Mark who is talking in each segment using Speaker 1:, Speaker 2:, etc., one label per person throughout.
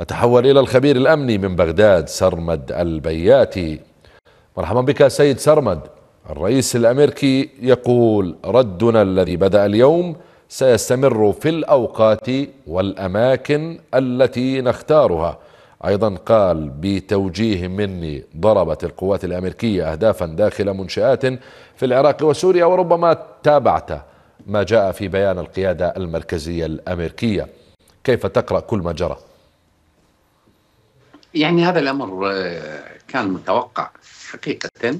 Speaker 1: أتحول إلى الخبير الأمني من بغداد سرمد البياتي مرحبا بك سيد سرمد الرئيس الأمريكي يقول ردنا الذي بدأ اليوم سيستمر في الأوقات والأماكن التي نختارها أيضا قال بتوجيه مني ضربت القوات الأمريكية أهدافا داخل منشآت في العراق وسوريا وربما تابعت ما جاء في بيان القيادة المركزية الأمريكية كيف تقرأ كل ما جرى؟
Speaker 2: يعني هذا الامر آه، كان متوقع حقيقه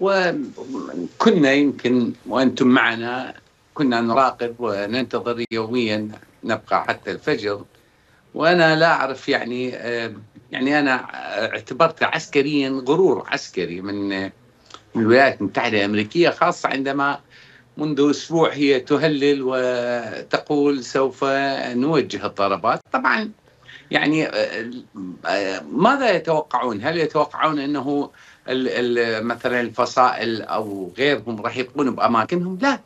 Speaker 2: وكنا يمكن وانتم معنا كنا نراقب وننتظر يوميا نبقى حتى الفجر وانا لا اعرف يعني آه، يعني انا اعتبرت عسكريا غرور عسكري آه، من الولايات المتحده الامريكيه خاصه عندما منذ اسبوع هي تهلل وتقول سوف نوجه الضربات طبعا يعني آه، آه، ماذا يتوقعون؟ هل يتوقعون انه مثلا الفصائل او غيرهم راح يبقون باماكنهم؟ لا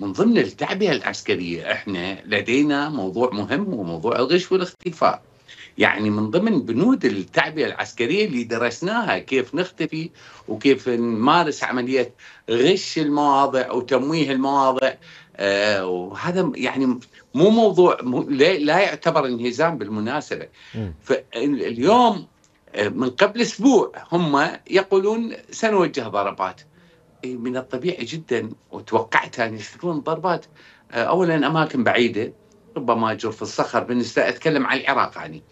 Speaker 2: من ضمن التعبئه العسكريه احنا لدينا موضوع مهم وموضوع الغش والاختفاء. يعني من ضمن بنود التعبئه العسكريه اللي درسناها كيف نختفي وكيف نمارس عمليه غش المواضع وتمويه المواضع آه، وهذا يعني مو موضوع مو لا يعتبر انهزام بالمناسبه فاليوم آه، من قبل اسبوع هم يقولون سنوجه ضربات من الطبيعي جدا وتوقعت ان يشترون ضربات آه، اولا اماكن بعيده ربما جرف الصخر بالنسبه اتكلم عن العراق يعني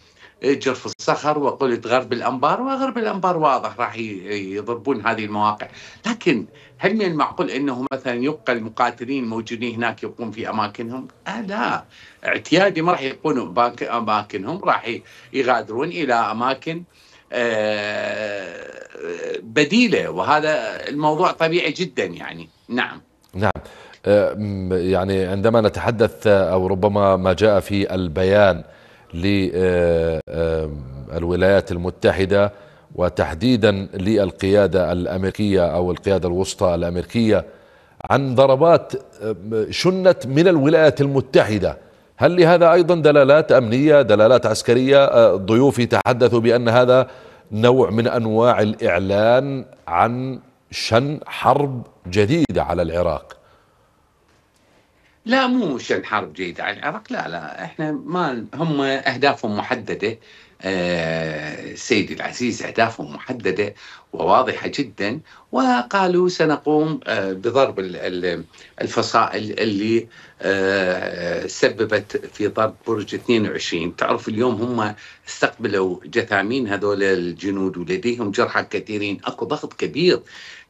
Speaker 2: جرف الصخر وقل غرب الانبار وغرب الانبار واضح راح يضربون هذه المواقع لكن هل من المعقول انه مثلا يبقى المقاتلين الموجودين هناك يقوم في اماكنهم؟ آه لا اعتيادي ما راح يبقون اماكنهم راح يغادرون الى اماكن آه، بديله وهذا الموضوع طبيعي جدا يعني نعم
Speaker 1: نعم آه، يعني عندما نتحدث آه، او ربما ما جاء في البيان للولايات المتحدة وتحديدا للقيادة الأمريكية أو القيادة الوسطى الأمريكية عن ضربات شنت من الولايات المتحدة هل لهذا أيضا دلالات أمنية دلالات عسكرية ضيوفي تحدثوا بأن هذا نوع من أنواع الإعلان عن شن حرب جديدة على العراق
Speaker 2: لا مو شن حرب جيدة على يعني العراق لا لا احنا ما هم اهدافهم محددة أه سيدي العزيز اهدافهم محدده وواضحه جدا وقالوا سنقوم أه بضرب الفصائل اللي أه سببت في ضرب برج 22 تعرف اليوم هم استقبلوا جثامين هذول الجنود ولديهم جرحى كثيرين اكو ضغط كبير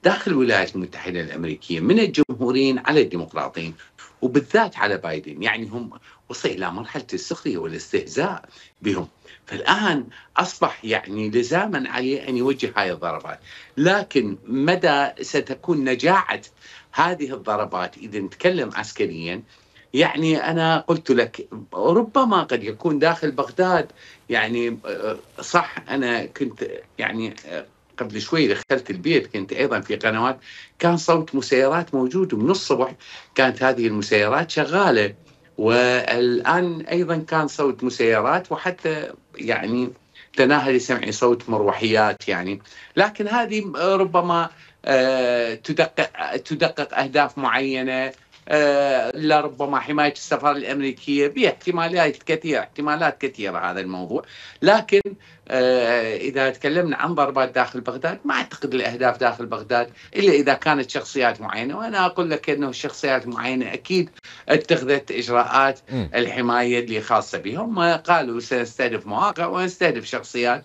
Speaker 2: داخل الولايات المتحده الامريكيه من الجمهوريين على الديمقراطيين وبالذات على بايدن يعني هم وصل إلى مرحلة السخرية والاستهزاء بهم فالآن أصبح يعني لزاما عليه أن يوجه هاي الضربات لكن مدى ستكون نجاعة هذه الضربات إذا نتكلم عسكريا يعني أنا قلت لك ربما قد يكون داخل بغداد يعني آه، صح أنا كنت آه، يعني آه، قبل شوي دخلت البيت كنت ايضا في قنوات كان صوت مسيرات موجود من الصبح كانت هذه المسيرات شغاله والان ايضا كان صوت مسيرات وحتى يعني تناهى سمعي صوت مروحيات يعني لكن هذه ربما آه، تدقق تدقق اهداف معينه آه، لربما حماية السفارة الأمريكية باحتمالات كثيرة احتمالات كثيرة هذا الموضوع لكن آه، إذا تكلمنا عن ضربات داخل بغداد ما أعتقد الأهداف داخل بغداد إلا إذا كانت شخصيات معينة وأنا أقول لك أنه الشخصيات معينة أكيد اتخذت إجراءات الحماية اللي خاصة بهم قالوا سنستهدف مواقع ونستهدف شخصيات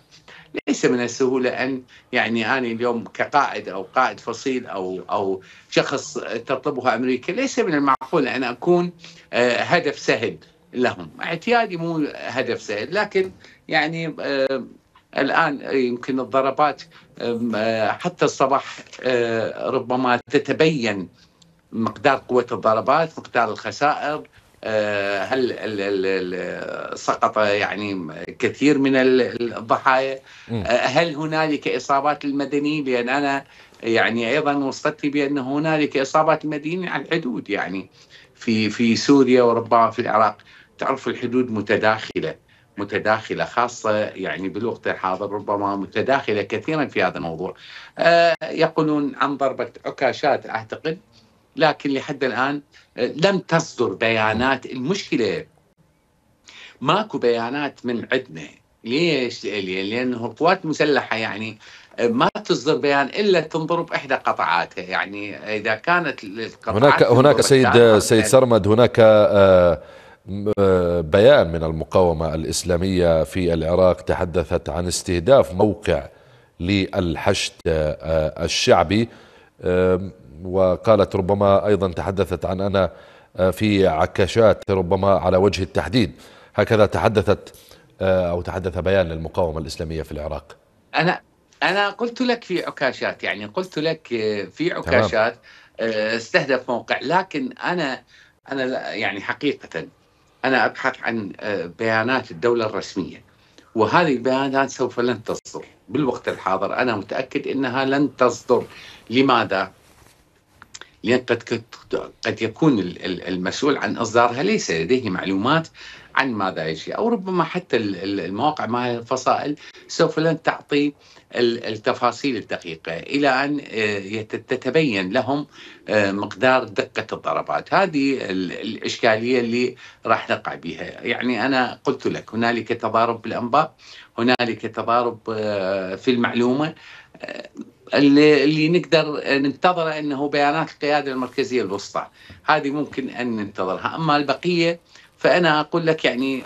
Speaker 2: من السهوله ان يعني انا اليوم كقائد او قائد فصيل او او شخص تطلبه امريكا ليس من المعقول ان اكون آه، هدف سهل لهم اعتيادي مو هدف سهل لكن يعني آه، الان يمكن الضربات آه، حتى الصباح ربما تتبين مقدار قوه الضربات مقدار الخسائر آه، هل سقط يعني كثير من الضحايا آه، هل هنالك اصابات المدنيين لان انا يعني ايضا وصلت بان هنالك اصابات المدنيين على الحدود يعني في في سوريا وربما في العراق تعرف الحدود متداخله متداخلة خاصة يعني بالوقت الحاضر ربما متداخلة كثيرا في هذا الموضوع آه يقولون عن ضربة عكاشات أعتقد لكن لحد الآن لم تصدر بيانات المشكله ماكو بيانات من عندنا ليش؟ لانه القوات المسلحه يعني ما تصدر بيان الا تنظر باحدى قطعاتها يعني اذا كانت القطعات هناك هناك سيد سيد
Speaker 1: سرمد هناك آه، آه، بيان من المقاومة الإسلامية في العراق تحدثت عن استهداف موقع للحشد آه، الشعبي وقالت ربما أيضا تحدثت عن أنا آه، في عكاشات ربما على وجه التحديد هكذا تحدثت آه، أو تحدث بيان للمقاومة الإسلامية في العراق
Speaker 2: أنا أنا قلت لك في عكاشات يعني قلت لك آه، في عكاشات استهدف موقع لكن أنا أنا يعني حقيقة أنا أبحث عن بيانات الدولة الرسمية وهذه البيانات سوف لن تصدر بالوقت الحاضر أنا متأكد أنها لن تصدر لماذا؟ لأن قد قد يكون المسؤول عن إصدارها ليس لديه معلومات عن ماذا يجري أو ربما حتى المواقع مع الفصائل سوف لن تعطي التفاصيل الدقيقة إلى أن آه، تتبين لهم آه، مقدار دقة الضربات هذه الإشكالية اللي راح نقع بها يعني أنا قلت لك هنالك تضارب بالأنباء هنالك تضارب آه، في المعلومة اللي, اللي نقدر ننتظره انه بيانات القياده المركزيه الوسطى هذه ممكن ان ننتظرها اما البقيه فانا اقول لك يعني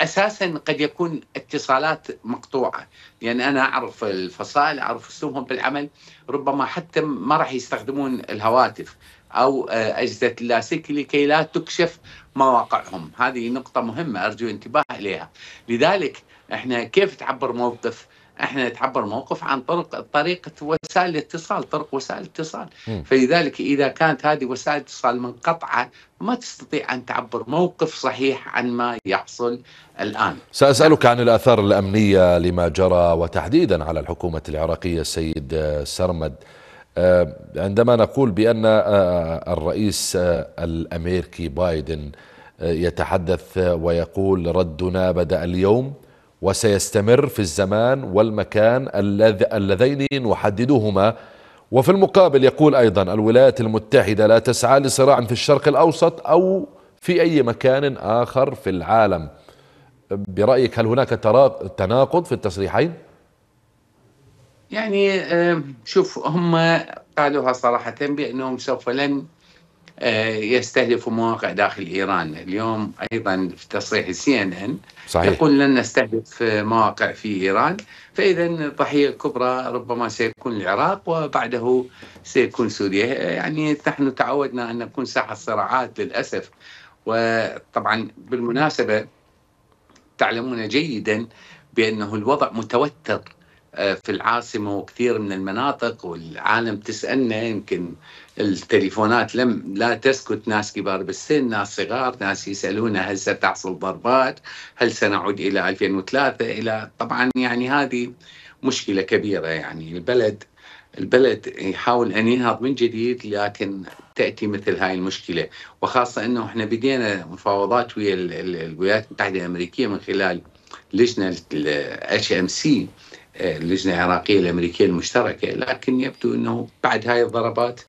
Speaker 2: اساسا قد يكون اتصالات مقطوعه يعني انا اعرف الفصائل اعرف اسلوبهم بالعمل ربما حتى ما راح يستخدمون الهواتف او اجهزه اللاسلكي لكي لا تكشف مواقعهم هذه نقطه مهمه ارجو انتباه اليها لذلك احنا كيف تعبر موقف احنا نتعبر موقف عن طرق طريقه وسائل الاتصال طرق وسائل الاتصال م. فلذلك اذا كانت هذه وسائل الاتصال منقطعه ما تستطيع ان تعبر موقف صحيح عن ما يحصل الان
Speaker 1: ساسالك عن الاثار الامنيه لما جرى وتحديدا على الحكومه العراقيه السيد سرمد آه، عندما نقول بان آه، آه، الرئيس الامريكي بايدن يتحدث ويقول ردنا بدا اليوم وسيستمر في الزمان والمكان اللذين نحددهما وفي المقابل يقول أيضا الولايات المتحدة لا تسعى لصراع في الشرق الأوسط أو في أي مكان آخر في العالم برأيك هل هناك تناقض في التصريحين؟
Speaker 2: يعني آه، شوف هم قالوها صراحة بأنهم سوف لن آه، يستهدف مواقع داخل ايران، اليوم ايضا في تصريح سي ان ان صحيح. يقول لن نستهدف مواقع في ايران، فاذا الضحيه الكبرى ربما سيكون العراق وبعده سيكون سوريا، آه، يعني نحن تعودنا ان نكون ساحه صراعات للاسف وطبعا بالمناسبه تعلمون جيدا بانه الوضع متوتر آه، في العاصمه وكثير من المناطق والعالم تسالنا يمكن التليفونات لم لا تسكت ناس كبار بالسن ناس صغار ناس يسالون هل ستحصل ضربات هل سنعود الى 2003 الى طبعا يعني هذه مشكله كبيره يعني البلد البلد يحاول ان ينهض من جديد لكن تاتي مثل هاي المشكله وخاصه انه احنا بدينا مفاوضات ويا الولايات المتحده الامريكيه من خلال لجنه الاتش ام سي اللجنه العراقيه الامريكيه المشتركه لكن يبدو انه بعد هاي الضربات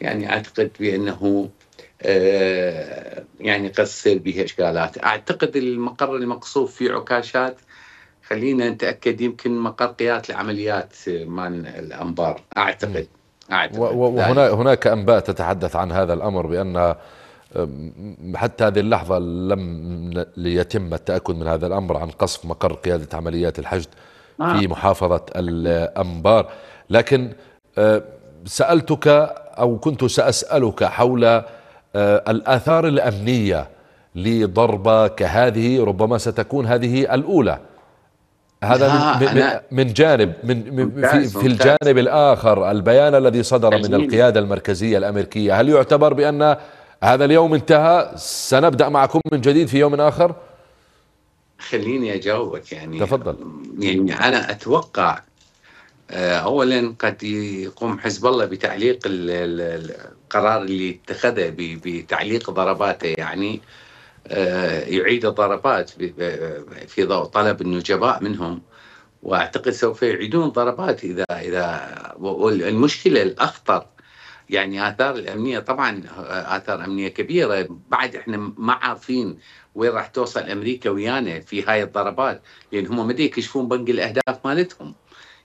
Speaker 2: يعني اعتقد بانه آه، يعني قد تصير به اشكالات، اعتقد المقر المقصود في عكاشات خلينا نتاكد يمكن مقر قياده العمليات مال الانبار اعتقد
Speaker 1: اعتقد وهناك يعني هناك انباء تتحدث عن هذا الامر بان آه، حتى هذه اللحظة لم يتم التأكد من هذا الأمر عن قصف مقر قيادة عمليات الحشد في آه. محافظة الأنبار لكن سألتك أو كنت سأسألك حول آه، الآثار الأمنية لضربة كهذه ربما ستكون هذه الأولى هذا من, من, من جانب من, من في, في الجانب الآخر البيان الذي صدر من القيادة المركزية الأمريكية هل يعتبر بأن هذا اليوم انتهى سنبدأ معكم من جديد في يوم آخر
Speaker 2: خليني أجاوبك يعني تفضل يعني أنا أتوقع آه، اولا قد يقوم حزب الله بتعليق القرار اللي اتخذه بتعليق ضرباته يعني آه، يعيد الضربات في ضوء طلب النجباء منهم واعتقد سوف يعيدون ضربات اذا اذا والمشكله الاخطر يعني اثار الامنيه طبعا آه، اثار امنيه كبيره بعد احنا ما عارفين وين راح توصل امريكا ويانا في هاي الضربات لان هم ما يكشفون بنق الاهداف مالتهم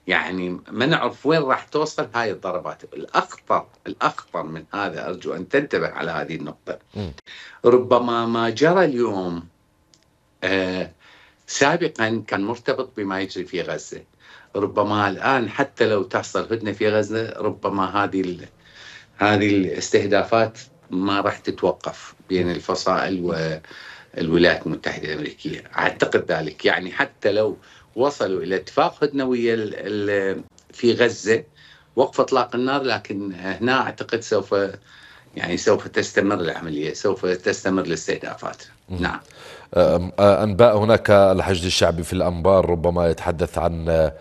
Speaker 2: يعني ما نعرف وين راح توصل هاي الضربات الاخطر الاخطر من هذا ارجو ان تنتبه على هذه النقطه ربما ما جرى اليوم آه سابقا كان مرتبط بما يجري في غزه ربما الان حتى لو تحصل هدنه في غزه ربما هذه هذه الاستهدافات ما راح تتوقف بين الفصائل والولايات المتحده الامريكيه اعتقد ذلك يعني حتى لو وصلوا الى اتفاق هدنه ويا في غزه وقف اطلاق النار لكن هنا اعتقد سوف يعني سوف تستمر العمليه سوف تستمر الاستهدافات
Speaker 1: نعم انباء هناك الحشد الشعبي في الانبار ربما يتحدث عن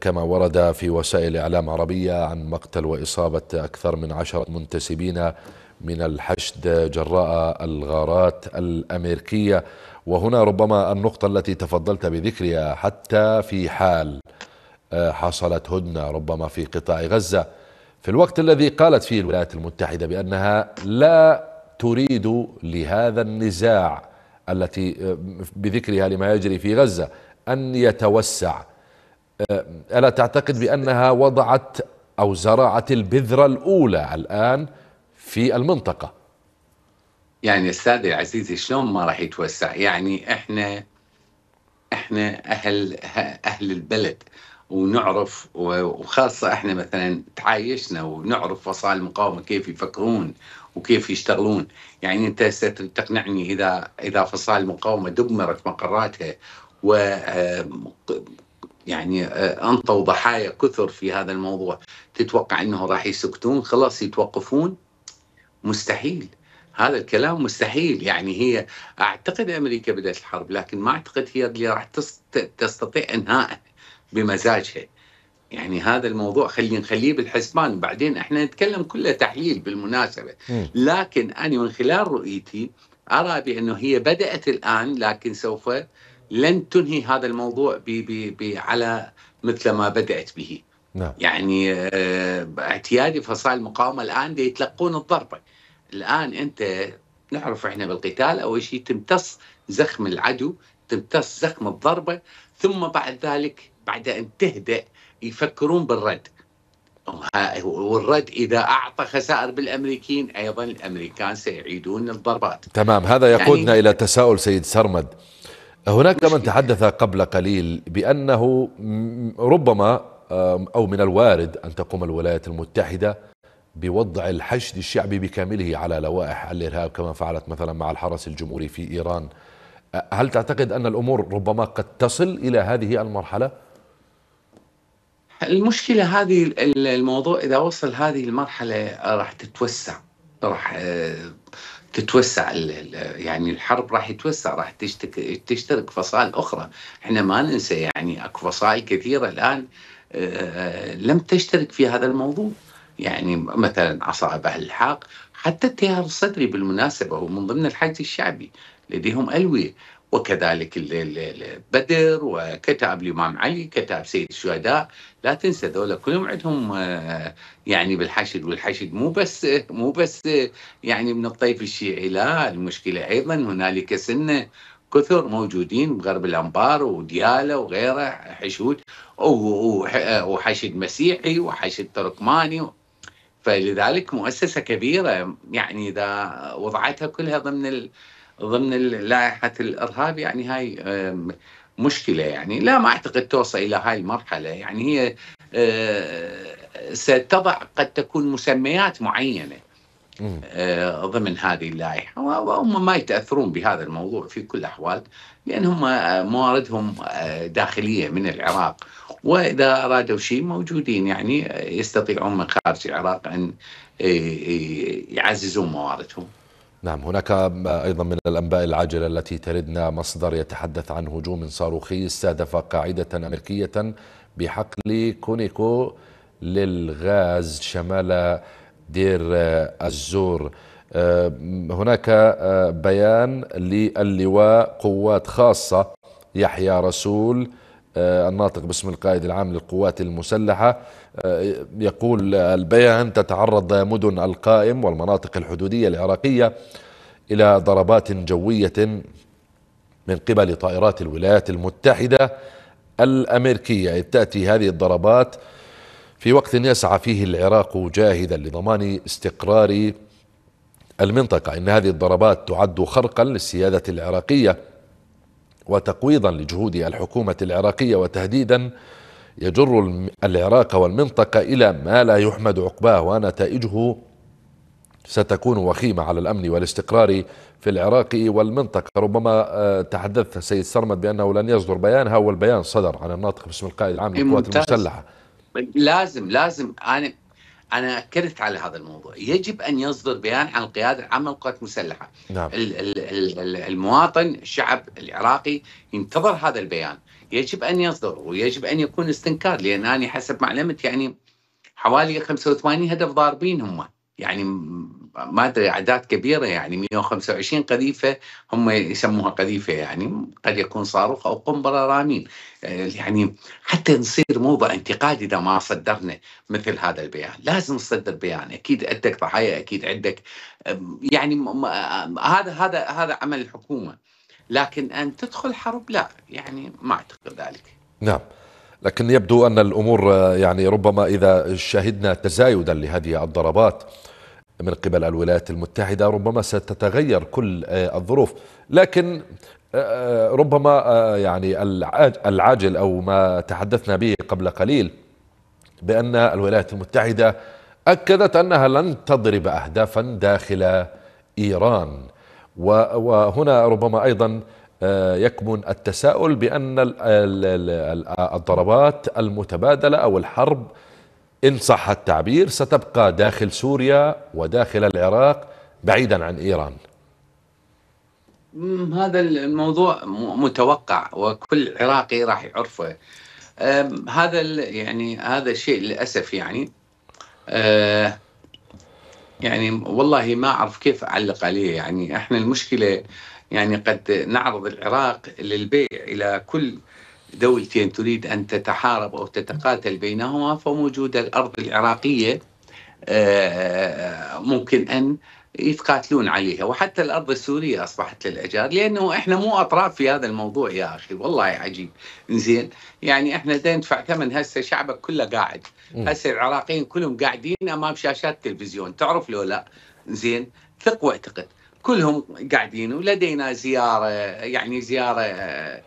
Speaker 1: كما ورد في وسائل اعلام عربيه عن مقتل واصابه اكثر من عشره منتسبين من الحشد جراء الغارات الامريكيه وهنا ربما النقطة التي تفضلت بذكرها حتى في حال آه، حصلت هدنة ربما في قطاع غزة في الوقت الذي قالت فيه الولايات المتحدة بأنها لا تريد لهذا النزاع التي آه، بذكرها لما يجري في غزة أن يتوسع آه، ألا تعتقد بأنها وضعت أو زرعت البذرة الأولى الآن في المنطقة
Speaker 2: يعني استاذي العزيزي شلون ما راح يتوسع يعني احنا احنا اهل اهل البلد ونعرف وخاصه احنا مثلا تعايشنا ونعرف فصائل المقاومه كيف يفكرون وكيف يشتغلون يعني انت ستقنعني اذا اذا فصائل المقاومه دمرت مقراتها و آه، يعني آه، انطوا ضحايا كثر في هذا الموضوع تتوقع انه راح يسكتون خلاص يتوقفون مستحيل هذا الكلام مستحيل يعني هي اعتقد امريكا بدات الحرب لكن ما اعتقد هي اللي راح تستطيع انهاء بمزاجها يعني هذا الموضوع خلي نخليه بالحسبان بعدين احنا نتكلم كله تحليل بالمناسبه لكن انا من خلال رؤيتي ارى بانه هي بدات الان لكن سوف لن تنهي هذا الموضوع بي بي بي على مثل ما بدات به نعم. يعني آه، اعتيادي فصائل المقاومه الان يتلقون الضربه الان انت نعرف احنا بالقتال اول شيء تمتص زخم العدو تمتص زخم الضربه ثم بعد ذلك بعد ان تهدأ يفكرون بالرد والرد اذا اعطى خسائر بالامريكيين ايضا الامريكان سيعيدون الضربات.
Speaker 1: تمام هذا يعني يقودنا يعني الى تساؤل سيد سرمد. هناك من تحدث قبل قليل بانه ربما او من الوارد ان تقوم الولايات المتحده بوضع الحشد الشعبي بكامله على لوائح الإرهاب كما فعلت مثلا مع الحرس الجمهوري في إيران هل تعتقد أن الأمور ربما قد تصل إلى هذه المرحلة؟
Speaker 2: المشكلة هذه الموضوع إذا وصل هذه المرحلة راح تتوسع راح آه، تتوسع يعني الحرب راح يتوسع راح تشترك فصائل أخرى احنا ما ننسى يعني أكو فصائل كثيرة الآن آه، آه، لم تشترك في هذا الموضوع يعني مثلا أصابه الحاق حتى التيار الصدري بالمناسبة هو من ضمن الحاجز الشعبي لديهم ألوية وكذلك بدر وكتاب الإمام علي كتاب سيد الشهداء لا تنسى ذولا كلهم عندهم آه، يعني بالحشد والحشد مو بس مو بس آه، يعني من الطيف الشيعي لا المشكلة أيضا هنالك سنة كثر موجودين بغرب الأنبار وديالة وغيره حشود وحشد مسيحي وحشد تركماني فلذلك مؤسسه كبيره يعني اذا وضعتها كلها ضمن ال... ضمن لائحه الارهاب يعني هاي مشكله يعني لا ما اعتقد توصل الى هاي المرحله يعني هي آه، ستضع قد تكون مسميات معينه آه، ضمن هذه اللائحه وهم ما يتاثرون بهذا الموضوع في كل الاحوال لان هم آه، مواردهم داخليه من العراق واذا ارادوا شيء موجودين يعني يستطيعون من خارج العراق ان إيه، إيه، يعززون مواردهم.
Speaker 1: نعم هناك أيضا من الأنباء العاجلة التي تردنا مصدر يتحدث عن هجوم صاروخي استهدف قاعدة أمريكية بحقل كونيكو للغاز شمال دير الزور هناك أه، بيان للواء قوات خاصة يحيى رسول آه، الناطق باسم القائد العام للقوات المسلحة آه، يقول البيان تتعرض مدن القائم والمناطق الحدودية العراقية إلى ضربات جوية من قبل طائرات الولايات المتحدة الأمريكية إذ تأتي هذه الضربات في وقت يسعى فيه العراق جاهدا لضمان استقرار المنطقة إن هذه الضربات تعد خرقا للسيادة العراقية وتقويضا لجهود الحكومة العراقية وتهديدا يجر العراق والمنطقة إلى ما لا يحمد عقباه ونتائجه ستكون وخيمة على الأمن والاستقرار في العراق والمنطقة ربما آه، تحدث سيد سرمد بأنه لن يصدر بيان هو البيان صدر عن الناطق باسم القائد العام للقوات المسلحة
Speaker 2: لازم لازم أنا انا اكدت على هذا الموضوع يجب ان يصدر بيان عن القياده العامه للقوات المسلحه نعم. المواطن الشعب العراقي ينتظر هذا البيان يجب ان يصدر ويجب ان يكون استنكار لان انا حسب معلومتي يعني حوالي 85 هدف ضاربين هم يعني ما ادري اعداد كبيره يعني 125 قذيفه هم يسموها قذيفه يعني قد يكون صاروخ او قنبله رامين آه، يعني حتى نصير موضع انتقاد اذا ما صدرنا مثل هذا البيان، لازم نصدر بيان، اكيد عندك ضحايا اكيد عندك آه، يعني آه، هذا هذا هذا عمل الحكومه لكن ان تدخل حرب لا يعني ما اعتقد ذلك.
Speaker 1: نعم. لكن يبدو ان الامور يعني ربما اذا شهدنا تزايدا لهذه الضربات من قبل الولايات المتحدة ربما ستتغير كل آه، الظروف لكن آه، آه، ربما يعني العاجل أو ما تحدثنا به قبل قليل بأن الولايات المتحدة أكدت أنها لن تضرب أهدافا داخل إيران وهنا ربما أيضا يكمن التساؤل بأن الضربات المتبادلة أو الحرب إن صح التعبير ستبقى داخل سوريا وداخل العراق بعيدا عن إيران
Speaker 2: هذا الموضوع متوقع وكل عراقي راح يعرفه هذا يعني هذا الشيء للاسف يعني أه، يعني والله ما اعرف كيف اعلق عليه يعني احنا المشكله يعني قد نعرض العراق للبيع الى كل دولتين تريد أن تتحارب أو تتقاتل بينهما فموجودة الأرض العراقية آه، ممكن أن يتقاتلون عليها وحتى الأرض السورية أصبحت للأجار لأنه إحنا مو أطراف في هذا الموضوع يا أخي والله عجيب زين يعني إحنا دا ندفع ثمن هسه شعبك كله قاعد هسه العراقيين كلهم قاعدين أمام شاشات تلفزيون تعرف لو لا زين ثق واعتقد كلهم قاعدين ولدينا زيارة يعني زيارة آه،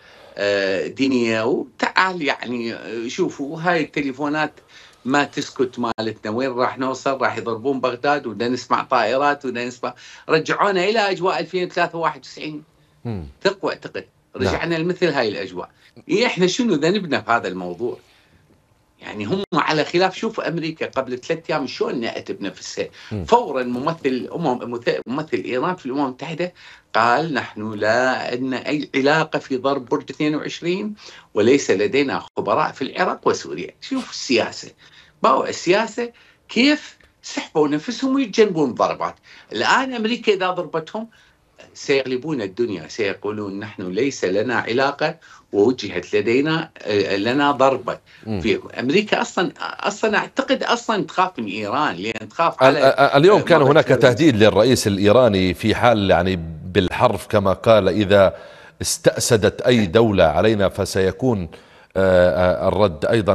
Speaker 2: دنيا وتعال يعني شوفوا هاي التليفونات ما تسكت مالتنا وين راح نوصل راح يضربون بغداد وبدنا نسمع طائرات وبدنا نسمع رجعونا الى اجواء 2003 91 ثق واعتقد رجعنا نعم. لمثل هاي الاجواء إيه، احنا شنو ذنبنا في هذا الموضوع يعني هم على خلاف شوف امريكا قبل ثلاث ايام شلون نأت بنفسها فورا ممثل الامم ممثل ايران في الامم المتحده قال نحن لا عندنا اي علاقه في ضرب برج 22 وليس لدينا خبراء في العراق وسوريا شوف السياسه باو السياسه كيف سحبوا نفسهم ويتجنبون ضربات الان امريكا اذا ضربتهم سيغلبون الدنيا سيقولون نحن ليس لنا علاقة ووجهت لدينا آه، لنا ضربة في أمريكا أصلا أصلا أعتقد أصلا تخاف من إيران لأن تخاف على اليوم آه، كان هناك تهديد
Speaker 1: للرئيس الإيراني في حال يعني بالحرف كما قال إذا استأسدت أي دولة علينا فسيكون آه، الرد أيضا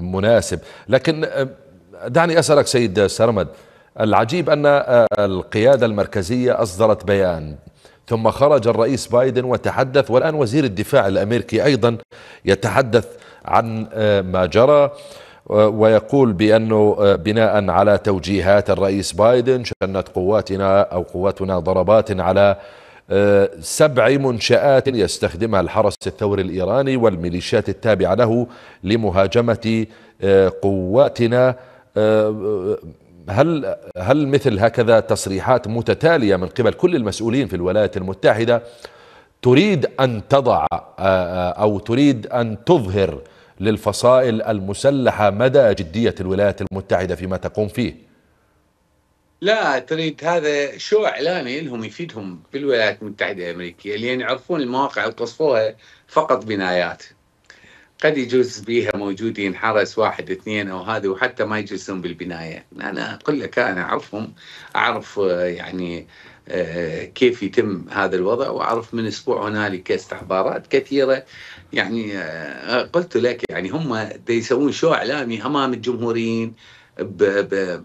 Speaker 1: مناسب لكن دعني أسألك سيد سرمد العجيب أن آه، القيادة المركزية أصدرت بيان ثم خرج الرئيس بايدن وتحدث والآن وزير الدفاع الأمريكي أيضا يتحدث عن آه، ما جرى ويقول بأنه آه، بناء على توجيهات الرئيس بايدن شنت قواتنا أو قواتنا ضربات على سبع منشآت يستخدمها الحرس الثوري الإيراني والميليشيات التابعة له لمهاجمة قواتنا هل هل مثل هكذا تصريحات متتاليه من قبل كل المسؤولين في الولايات المتحده تريد ان تضع آه، آه، او تريد ان تظهر للفصائل المسلحه مدى جديه الولايات المتحده فيما تقوم فيه؟
Speaker 2: لا تريد هذا شو اعلاني لهم يفيدهم بالولايات المتحده الامريكيه لان يعرفون المواقع اللي فقط بنايات قد يجوز بيها موجودين حرس واحد اثنين او هذا وحتى ما يجلسون بالبنايه، انا اقول لك انا اعرفهم اعرف آه، يعني آه، كيف يتم هذا الوضع واعرف من اسبوع هنالك استحضارات كثيره يعني آه، قلت لك يعني هم يسوون شو اعلامي امام الجمهوريين ب ب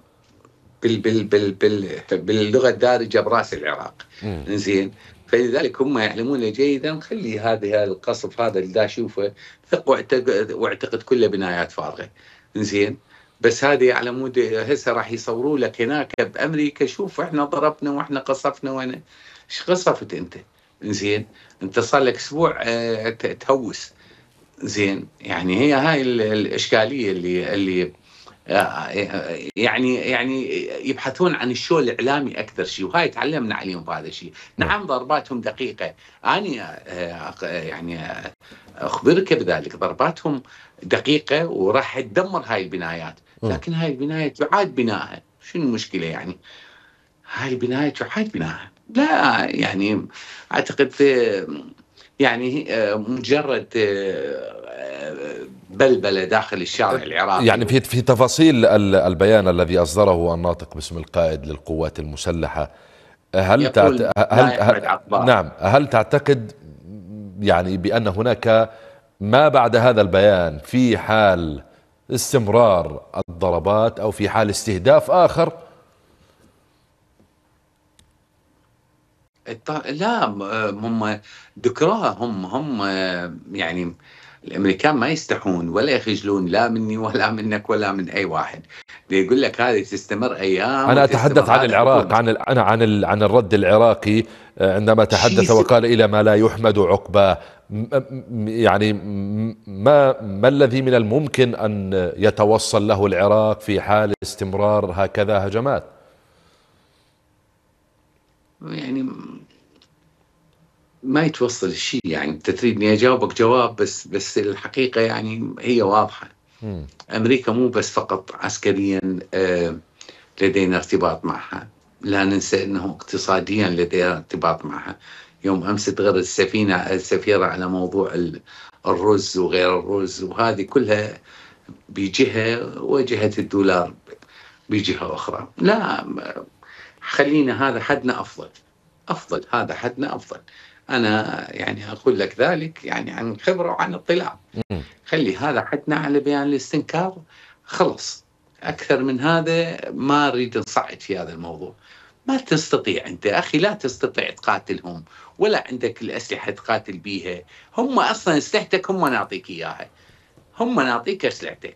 Speaker 2: بال بال بال بال باللغه الدارجه براس العراق زين فلذلك هم يعلمون جيدا خلي هذه القصف هذا اللي دا اشوفه ثق واعتقد كله بنايات فارغه زين بس هذه على مود هسه راح يصوروا لك هناك بامريكا شوف احنا ضربنا واحنا قصفنا وانا ايش قصفت انت؟ زين انت صار لك اسبوع آه، تهوس زين يعني هي هاي الاشكاليه اللي اللي آه، يعني يعني يبحثون عن الشو الاعلامي اكثر شيء وهاي تعلمنا عليهم بهذا الشيء، نعم،, نعم ضرباتهم دقيقه، انا آه، يعني آه، اخبرك بذلك ضرباتهم دقيقه وراح تدمر هاي البنايات، لكن هاي البنايه تعاد بنائها، شنو المشكله يعني؟ هاي البنايه تعاد بنائها، لا يعني اعتقد يعني مجرد بلبله داخل الشارع أه، العراقي يعني
Speaker 1: في في تفاصيل البيان الذي اصدره الناطق باسم القائد للقوات المسلحه هل تعت... هل, هل... نعم هل تعتقد يعني بان هناك ما بعد هذا البيان في حال استمرار الضربات او في حال استهداف اخر
Speaker 2: لا هم ذكراها هم هم يعني الامريكان ما يستحون ولا يخجلون لا مني ولا منك ولا من اي واحد بيقول لك هذه تستمر ايام انا
Speaker 1: اتحدث عن العراق عن انا عن عن الرد العراقي آه، عندما تحدث وقال الى ما لا يحمد عقباه يعني ما ما الذي من الممكن ان يتوصل له العراق في حال استمرار هكذا هجمات
Speaker 2: يعني ما يتوصل الشيء يعني انت تريدني اجاوبك جواب بس بس الحقيقه يعني هي واضحه مم. امريكا مو بس فقط عسكريا آه، لدينا ارتباط معها لا ننسى انه اقتصاديا لدينا ارتباط معها يوم امس تغرد السفينه السفيره على موضوع الرز وغير الرز وهذه كلها بجهه وجهه الدولار بجهه اخرى لا خلينا هذا حدنا افضل افضل هذا حدنا افضل أنا يعني أقول لك ذلك يعني عن خبرة وعن اطلاع خلي هذا حدنا على بيان الاستنكار خلص أكثر من هذا ما أريد نصعد في هذا الموضوع ما تستطيع أنت أخي لا تستطيع تقاتلهم ولا عندك الأسلحة تقاتل بيها هم أصلا أسلحتك هم نعطيك إياها هم نعطيك أسلحتك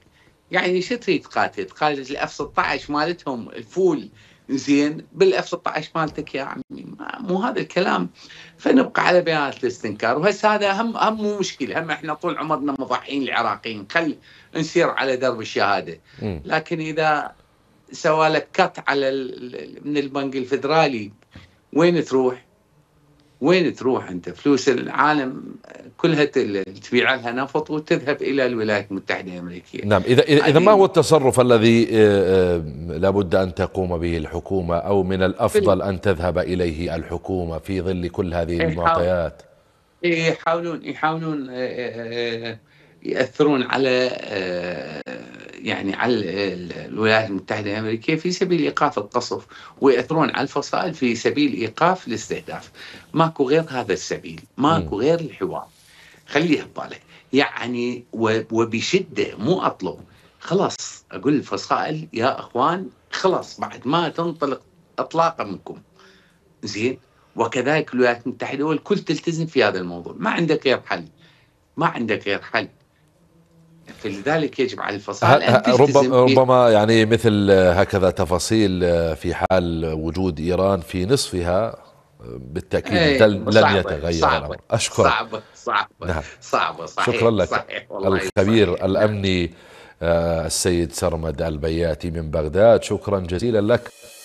Speaker 2: يعني شو تريد تقاتل؟ تقاتل الاف 16 مالتهم الفول زين بالاف 16 مالتك يا يعني عمي مو هذا الكلام فنبقى على بيانات الاستنكار وهسه هذا هم هم مو مشكله هم احنا طول عمرنا مضحين العراقيين خل نسير على درب الشهاده لكن اذا سوالك كت على من البنك الفدرالي وين تروح؟ وين تروح انت فلوس العالم كلها تبيع لها نفط وتذهب الى الولايات المتحده الامريكيه
Speaker 1: نعم اذا اذا ما هو التصرف الذي آه، آه، لابد ان تقوم به الحكومه او من الافضل ان تذهب اليه الحكومه في ظل كل هذه إيه، المعطيات
Speaker 2: إيه، يحاولون يحاولون آه، ياثرون على يعني على الولايات المتحده الامريكيه في سبيل ايقاف القصف ويأثرون على الفصائل في سبيل ايقاف الاستهداف ماكو غير هذا السبيل ماكو غير الحوار خليها ببالك يعني وبشده مو اطلب خلاص اقول الفصائل يا اخوان خلاص بعد ما تنطلق اطلاقا منكم زين وكذلك الولايات المتحده والكل تلتزم في هذا الموضوع ما عندك غير حل ما عندك غير حل فلذلك يجب على الفصائل ان تلتزم
Speaker 1: ربما يعني مثل هكذا تفاصيل في حال وجود ايران في نصفها بالتاكيد إيه، لن يتغير صعبة الامر اشكرك صعبه صعبه نعم. صعبه صحيح شكرا لك صحيح الخبير صحيح نعم. الامني آه، السيد سرمد البياتي من بغداد شكرا جزيلا لك